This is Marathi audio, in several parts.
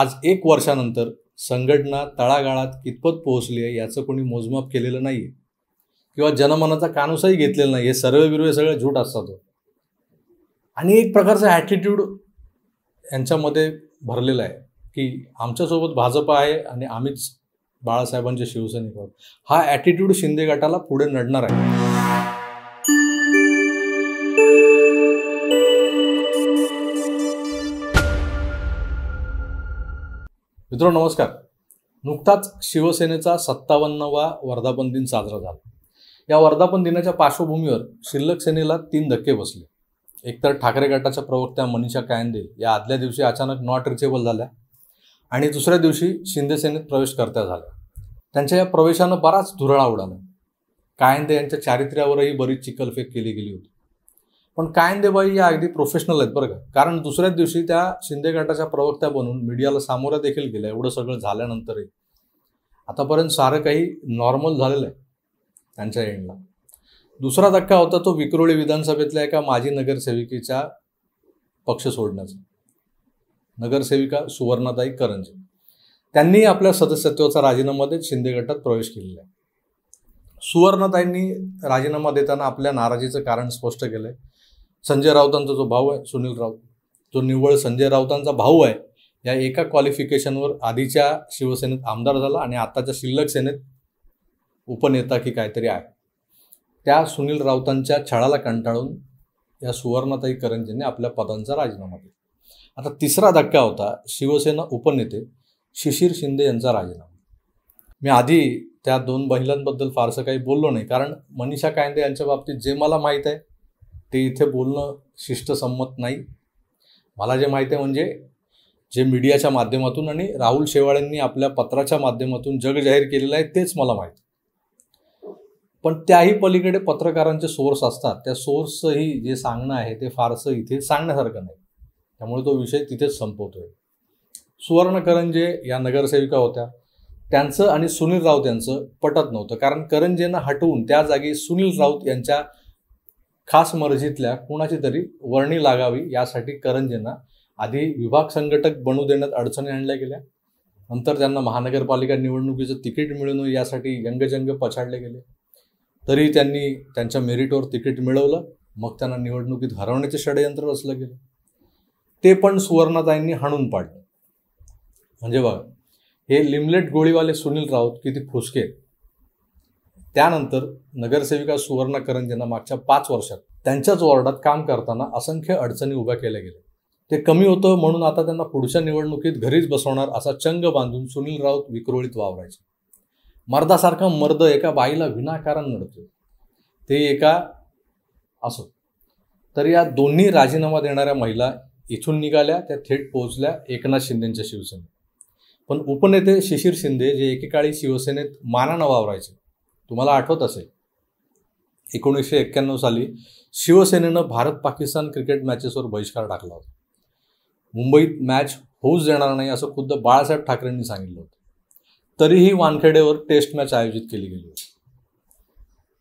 आज एक वर्षानंतर संघटना तळागाळात कितपत पोहोचली आहे याचं कोणी मोजमाप केलेलं नाही आहे किंवा जनमनाचा कानुसाही घेतलेला नाही हे सर्व विरवे सगळे झूट असतात आणि एक प्रकारचा ॲटिट्यूड यांच्यामध्ये भरलेला आहे की आमच्यासोबत भाजप आहे आणि आम्हीच बाळासाहेबांचे शिवसैनिक आहोत हा ॲटिट्यूड शिंदे गटाला पुढे नडणार आहे मित्रांनो नमस्कार नुकताच शिवसेनेचा सत्तावन्नवा वर्धापन दिन साजरा झाला या वर्धापन दिनाच्या पार्श्वभूमीवर शिल्लक सेनेला तीन धक्के बसले एकतर ठाकरे गटाच्या प्रवक्त्या मनीषा कायंदे या आदल्या दिवशी अचानक नॉट रिचेबल झाल्या आणि दुसऱ्या दिवशी शिंदे सेनेत प्रवेश करत्या झाल्या त्यांच्या या प्रवेशानं बराच धुरळा उडाला कायंदे यांच्या चारित्र्यावरही बरीच चिकलफेक केली गेली होती पण कायंदेबाई या अगदी प्रोफेशनल आहेत बरं का कारण दुसऱ्याच दिवशी त्या शिंदे गटाच्या प्रवक्त्या बनून मीडियाला सामोऱ्या देखील गेल्या एवढं सगळं झाल्यानंतरही आतापर्यंत सारं काही नॉर्मल झालेलं आहे त्यांच्या एंडला दुसरा धक्का होता तो विक्रोळी विधानसभेतल्या एका माजी नगरसेविकेच्या पक्ष सोडण्याचा नगरसेविका सुवर्णाताई करंजे त्यांनी आपल्या सदस्यत्वाचा राजीनामा देत शिंदे गटात प्रवेश केलेला आहे सुवर्णाताईंनी राजीनामा देताना आपल्या नाराजीचं कारण स्पष्ट केलं आहे संजय राऊतांचा जो भाऊ आहे सुनील राऊत जो निव्वळ संजय राऊतांचा भाऊ आहे या एका क्वालिफिकेशनवर आधीच्या शिवसेनेत आमदार झाला आणि आताच्या शिल्लक सेनेत उपनेता की काहीतरी आहे त्या सुनील राऊतांच्या छळाला कंटाळून या सुवर्णताई करंजींनी आपल्या पदांचा राजीनामा दिला आता तिसरा धक्का होता शिवसेना उपनेते शिशिर शिंदे यांचा राजीनामा मी आधी त्या दोन महिलांबद्दल फारसं काही बोललो नाही कारण मनीषा कायंदे यांच्या बाबतीत जे मला माहीत आहे ते इथे बोलणं शिष्टसंमत नाही मला जे माहिती आहे म्हणजे जे मीडियाच्या माध्यमातून आणि राहुल शेवाळ्यांनी आपल्या पत्राच्या माध्यमातून जग जाहीर केलेलं आहे तेच मला माहिती पण त्याही पलीकडे पत्रकारांचे सोर्स असतात त्या सोर्सही जे सांगणं आहे ते फारसं इथे सांगण्यासारखं नाही त्यामुळे तो विषय तिथेच संपवतोय सुवर्ण करंजे या नगरसेविका होत्या त्यांचं आणि सुनील राऊत यांचं पटत नव्हतं कारण करंजेंना हटवून त्या जागी सुनील राऊत यांच्या खास मर्जीतल्या कुणाची तरी वर्णी लागावी यासाठी करंजींना आधी विभाग संघटक बनू देण्यात अडचणी आणल्या गेल्या नंतर त्यांना महानगरपालिका निवडणुकीचं तिकीट मिळून यासाठी व्यंगजंग पछाडले गेले तरी त्यांनी त्यांच्या मेरिटवर तिकीट मिळवलं मग त्यांना निवडणुकीत हरवण्याचे षडयंत्र रचलं गेलं ते पण सुवर्णताईंनी हाणून पाडलं म्हणजे बघा हे लिमलेट गोळीवाले सुनील राऊत किती फुसके त्यानंतर नगरसेविका सुवर्ण करंज यांना मागच्या पाच वर्षात त्यांच्याच वॉर्डात काम करताना असंख्य अडचणी उभ्या केल्या गेल्या ते कमी होतं म्हणून आता त्यांना पुढच्या निवडणुकीत घरीच बसवणार असा चंग बांधून सुनील राऊत विक्रोळीत वावरायचे मर्दासारखा मर्द एका बाईला विनाकारण नडतो ते एका असो तर या दोन्ही राजीनामा देणाऱ्या महिला इथून निघाल्या त्या थेट पोहोचल्या एकनाथ शिंदेंच्या शिवसेनेत पण उपनेते शिशिर शिंदे जे एकेकाळी शिवसेनेत मानानं वावरायचे तुम्हाला आठवत असेल एकोणीसशे एक्क्याण्णव साली शिवसेनेनं भारत पाकिस्तान क्रिकेट मॅचेसवर बहिष्कार टाकला होता मुंबईत मॅच होऊच देणार नाही असं खुद्द बाळासाहेब ठाकरेंनी सांगितलं होतं तरीही वानखेडेवर टेस्ट मॅच आयोजित केली गेली होती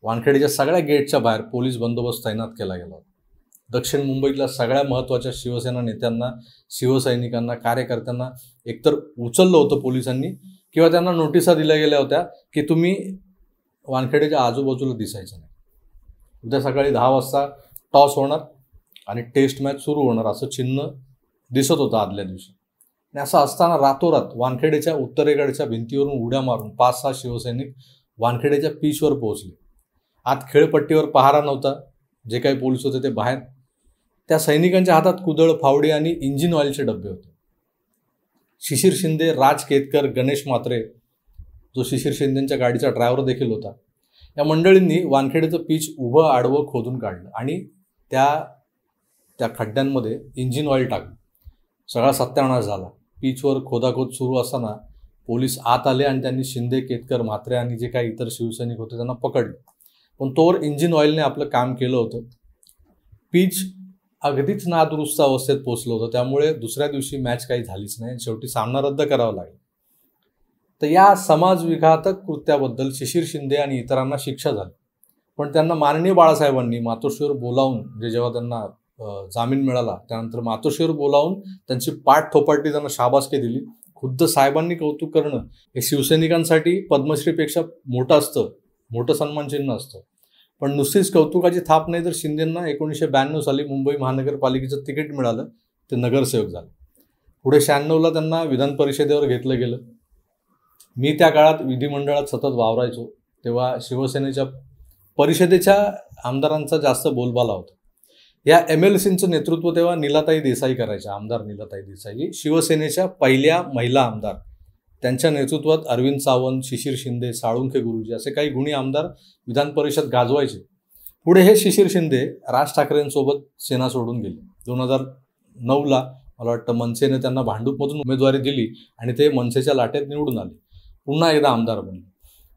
वानखेडेच्या सगळ्या गेटच्या बाहेर पोलीस बंदोबस्त तैनात केला गेला होता दक्षिण मुंबईतल्या सगळ्या महत्त्वाच्या शिवसेना नेत्यांना शिवसैनिकांना कार्यकर्त्यांना एकतर उचललं होतं पोलिसांनी किंवा त्यांना नोटिसा दिल्या गेल्या होत्या की तुम्ही वानखेडेच्या आजूबाजूला दिसायचं नाही उद्या सकाळी दहा वाजता टॉस होणार आणि टेस्ट मॅच सुरू होणार असं चिन्ह दिसत होतं आदल्या दिवशी आणि असं असताना रातोरात वानखेडेच्या उत्तरेकडच्या भिंतीवरून उड्या मारून पाच सहा शिवसैनिक वानखेडेच्या पीचवर पोहोचले आत खेळपट्टीवर पहारा नव्हता जे काही पोलीस होते ते बाहेर त्या सैनिकांच्या हातात कुदळ फावडी आणि इंजिन ऑइलचे डबे होते शिशिर शिंदे राज केतकर गणेश मात्रे जो शिशिर शिंदेच्या गाडीचा ड्रायव्हर देखील होता या मंडळींनी वानखेडेचं पीच उभं आडवं खोदून काढलं आणि त्या त्या खड्ड्यांमध्ये इंजिन ऑइल टाकलं सगळा सत्यानाश झाला पीचवर खोदाखोद सुरू असताना पोलीस आत आले आणि त्यांनी शिंदे केतकर म्हात्रे आणि जे काही इतर शिवसैनिक होते त्यांना पकडले पण तोवर इंजिन ऑइलने आपलं काम केलं होतं पीच अगदीच नादुरुस्त अवस्थेत पोचलं होतं त्यामुळे दुसऱ्या दिवशी मॅच काही झालीच नाही शेवटी सामना रद्द करावा लागेल तर या समाजविघातक कृत्याबद्दल शिशिर शिंदे आणि इतरांना शिक्षा झाली पण त्यांना माननीय बाळासाहेबांनी मातोश्रीवर बोलावून जे जेव्हा त्यांना जामीन मिळाला त्यानंतर मातोश्रीवर बोलावून त्यांची पाठ थोपाटली त्यांना शाबासकी दिली खुद्द साहेबांनी कौतुक करणं हे शिवसैनिकांसाठी पद्मश्रीपेक्षा मोठं असतं मोठं सन्मानचिन्ह असतं पण नुसतीच कौतुकाची थाप नाही तर शिंदेंना एकोणीसशे ब्याण्णव साली मुंबई महानगरपालिकेचं तिकीट मिळालं ते नगरसेवक झालं पुढे शहाण्णवला त्यांना विधान परिषदेवर घेतलं गेलं मी त्या काळात विधिमंडळात सतत वावरायचो तेव्हा शिवसेनेच्या परिषदेच्या आमदारांचा जास्त बोलबाला होता या एम एल सींचं नेतृत्व तेव्हा निलाताई देसाई करायच्या आमदार निलाताई देसाई शिवसेनेच्या पहिल्या महिला आमदार त्यांच्या नेतृत्वात अरविंद सावंत शिशिर शिंदे साळुंखे गुरुजी असे काही गुणी आमदार विधान परिषद गाजवायचे पुढे हे शिशिर शिंदे राज ठाकरेंसोबत सेना सोडून गेले दोन हजार नऊला मला वाटतं मनसेने त्यांना भांडूपमधून उमेदवारी दिली आणि ते मनसेच्या लाटेत निवडून आले पुन्हा एकदा आमदार बनले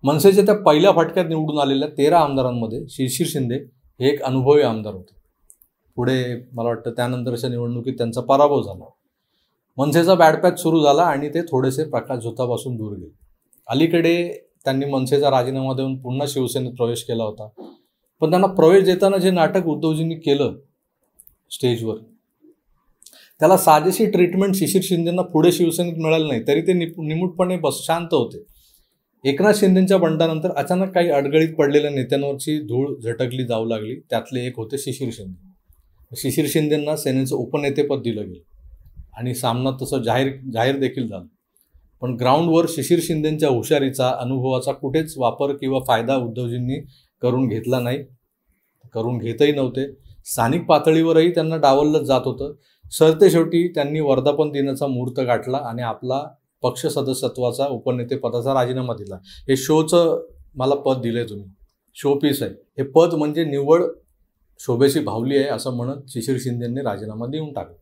मनसेच्या त्या पहिल्या फाटक्यात निवडून आलेल्या तेरा आमदारांमध्ये शिरशीर शिंदे हे एक अनुभवी आमदार होते पुढे मला वाटतं त्यानंतरच्या निवडणुकीत त्यांचा पराभव झाला मनसेचा बॅडपॅच सुरू झाला आणि ते थोडेसे प्रकाश झोतापासून दूर गेले अलीकडे त्यांनी मनसेचा राजीनामा देऊन पुन्हा शिवसेनेत प्रवेश केला होता पण त्यांना प्रवेश देताना जे नाटक उद्धवजींनी केलं स्टेजवर त्याला साजेशी ट्रीटमेंट शिशिर शिंदेंना पुढे शिवसेनेत मिळालं नाही तरी ते निप निमूटपणे बस शांत होते एकनाथ शिंदेंच्या बंडानंतर अचानक काही अडगळीत पडलेल्या नेत्यांवरची धूळ झटकली जाऊ लागली त्यातले एक होते शिशिर शिंदे शिशिर शिंदेंना सेनेचं उपनेतेपद दिलं गेलं आणि सामना तसं जाहीर जाहीर देखील झाला पण ग्राउंडवर शिशिर शिंदेंच्या हुशारीचा अनुभवाचा कुठेच वापर किंवा फायदा उद्धवजींनी करून घेतला नाही करून घेतही नव्हते स्थानिक पातळीवरही त्यांना डावललं जात होतं सरतेशेवटी त्यांनी वर्धापन दिनाचा मुहूर्त गाठला आणि आपला पक्ष सदस्यत्वाचा उपनेतेपदाचा राजीनामा दिला हे शोचं मला पद दिलं तुम्ही शो पीस आहे हे पद म्हणजे निव्वळ शोभेशी भावली आहे असं म्हणत शिशिर शिंदेंनी राजीनामा देऊन टाकला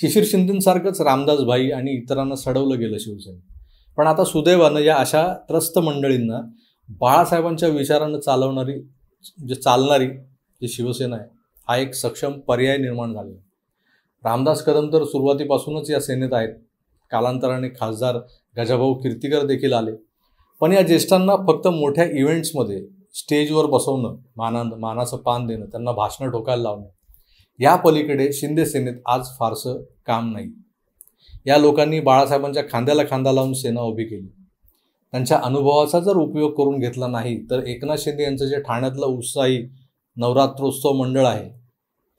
शिशिर शिंदेसारखंच रामदास भाई आणि इतरांना सडवलं गेलं शिवसेना पण आता सुदैवानं या अशा त्रस्त मंडळींना बाळासाहेबांच्या विचारानं चालवणारी जे चालणारी जी शिवसेना आहे हा एक सक्षम पर्याय निर्माण झालेला रामदास कदम तर सुरुवातीपासूनच या सेनेत आहेत कालांतराने खासदार गजाभाऊ कीर्तीकर देखील आले पण या ज्येष्ठांना फक्त मोठ्या इव्हेंट्समध्ये स्टेजवर बसवणं मानान मानाचं पान देणं त्यांना भाषणं ठोकायला लावणं या पलीकडे शिंदे सेनेत आज फारसं काम नाही या लोकांनी बाळासाहेबांच्या खांद्याला खांदा लावून सेना उभी केली त्यांच्या अनुभवाचा जर उपयोग करून घेतला नाही तर एकनाथ शिंदे यांचं जे ठाण्यातलं उत्साही नवरात्रोत्सव मंडळ आहे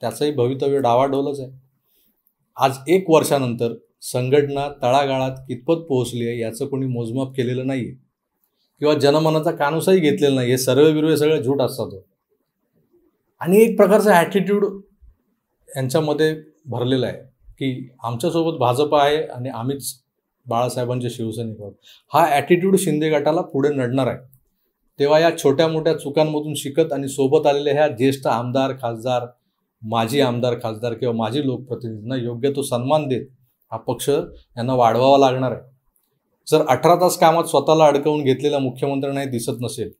त्याचंही भवितव्य डावाडोलच आहे आज एक वर्षानंतर संघटना तळागाळात कितपत पोहोचली आहे याचं कोणी मोजमाप केलेलं नाही आहे किंवा जनमनाचा कानुसाही घेतलेला नाही हे सर्व विरवे सगळे झूट असतात हो. आणि एक प्रकारचा ॲटिट्यूड यांच्यामध्ये भरलेला आहे की आमच्यासोबत भाजप आहे आणि आम्हीच बाळासाहेबांचे शिवसैनिक आहोत हा ॲटिट्यूड शिंदे गटाला पुढे नडणार आहे तेव्हा या छोट्या मोठ्या चुकांमधून शिकत आणि सोबत आलेल्या ह्या ज्येष्ठ आमदार खासदार माजी आमदार खासदार किंवा माजी लोकप्रतिनिधींना योग्य तो सन्मान देत हा पक्ष यांना वाढवावा लागणार आहे जर अठरा तास कामात स्वतःला अडकवून घेतलेला मुख्यमंत्र्यांना हे दिसत नसेल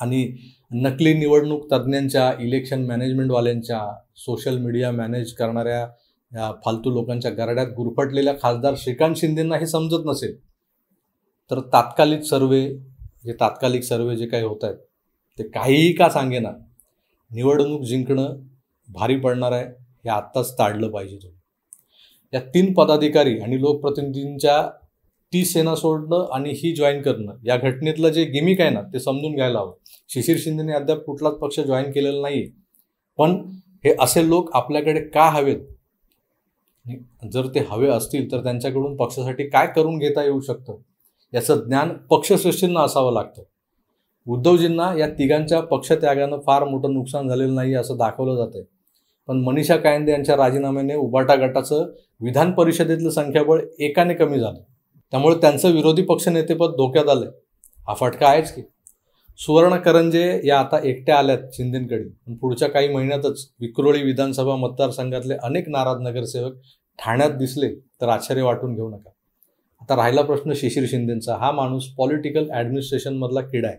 आणि नकली निवडणूक तज्ज्ञांच्या इलेक्शन मॅनेजमेंटवाल्यांच्या सोशल मीडिया मॅनेज करणाऱ्या या फालतू लोकांच्या गरड्यात गुरफटलेल्या खासदार श्रीकांत शिंदेंना हे समजत नसेल तर तात्कालिक सर्वे जे तात्कालिक सर्वे जे काही होत आहेत ते काहीही का सांगेना निवडणूक जिंकणं भारी पडणार आहे हे आत्ताच ताडलं पाहिजे तुम्ही या तीन पदाधिकारी आणि लोकप्रतिनिधींच्या ती सेना सोडणं आणि ही जॉईन करणं या घटनेतलं जे गिमिक आहे ना ते समजून घ्यायला हवं शिशिर शिंदेने अद्याप कुठलाच पक्ष जॉईन केलेला नाही पण हे असे लोक आपल्याकडे का हवेत जर ते हवे असतील तर त्यांच्याकडून पक्षासाठी काय करून घेता येऊ शकतं याचं ज्ञान पक्षश्रेष्ठींना असावं लागतं उद्धवजींना या तिघांच्या पक्षत्यागानं फार मोठं नुकसान झालेलं नाही असं दाखवलं जातं पण मनीषा कायंदे यांच्या राजीनाम्याने उबाटा गटाचं विधान परिषदेतलं संख्याबळ एकाने कमी झालं त्यामुळे त्यांचं विरोधी पक्षनेतेपद धोक्यात आलं हा फटका आहेच की सुवर्ण करंजे या आता एकट्या आल्यात शिंदेंकडे पण पुढच्या काही महिन्यातच विक्रोळी विधानसभा मतदारसंघातले अनेक नाराज नगरसेवक ठाण्यात दिसले तर आश्चर्य वाटून घेऊ नका आता राहिला प्रश्न शिशिर शिंदेंचा हा माणूस पॉलिटिकल ॲडमिनिस्ट्रेशनमधला किडा आहे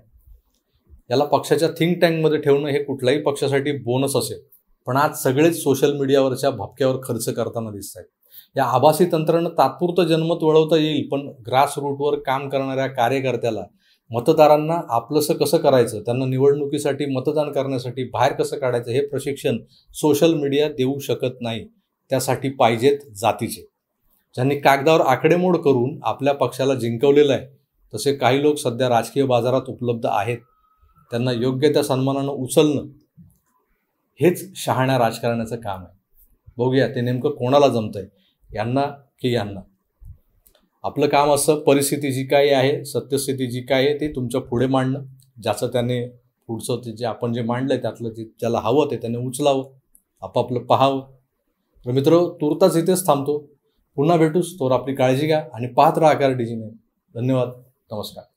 याला पक्षाच्या थिंक टँकमध्ये ठेवणं हे कुठल्याही पक्षासाठी बोनस असेल पण आज सगळेच सोशल मीडियावरच्या भपक्यावर खर्च करताना दिसत आहेत या आभासी तंत्रानं तात्पुरतं जन्मत वळवता येईल पण ग्रास रूटवर काम करणाऱ्या कार्यकर्त्याला मतदारांना आपलंसं कसं करायचं त्यांना निवडणुकीसाठी मतदान करण्यासाठी बाहेर कसं काढायचं हे प्रशिक्षण सोशल मीडिया देऊ शकत नाही त्यासाठी पाहिजेत जातीचे ज्यांनी कागदावर आकडेमोड करून आपल्या पक्षाला जिंकवलेलं आहे तसे काही लोक सध्या राजकीय बाजारात उपलब्ध आहेत त्यांना योग्य त्या सन्मानानं उचलणं हेच शहाण्या राजकारणाचं काम आहे बघूया ते नेमकं कोणाला जमतं आहे यांना की यांना आपलं काम असं परिस्थिती जी काही आहे सत्यस्थिती जी काय आहे ती तुमच्या पुढे मांडणं ज्याचं त्याने पुढचं ते जे आपण जे मांडलं आहे त्यातलं जे ज्याला हवं ते त्याने उचलावं आपापलं पाहावं तर मित्र तुर्ताच इथेच थांबतो पुन्हा भेटूस तोर आपली काळजी घ्या आणि पाहत राहा आकार डिजिने धन्यवाद नमस्कार